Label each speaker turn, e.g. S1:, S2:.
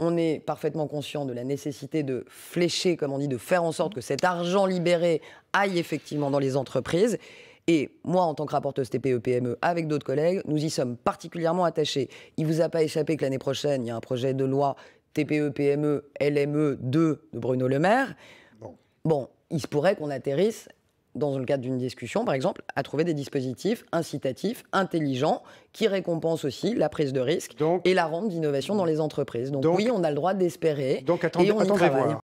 S1: on est parfaitement conscient de la nécessité de flécher, comme on dit, de faire en sorte que cet argent libéré aille effectivement dans les entreprises. Et moi, en tant que rapporteuse TPE-PME, e avec d'autres collègues, nous y sommes particulièrement attachés. Il ne vous a pas échappé que l'année prochaine, il y a un projet de loi TPE-PME LME 2 de Bruno Le Maire. Bon, bon il se pourrait qu'on atterrisse dans le cadre d'une discussion, par exemple, à trouver des dispositifs incitatifs, intelligents, qui récompensent aussi la prise de risque et la rente d'innovation dans les entreprises. Donc, oui, on a le droit d'espérer. Donc et on y travaille.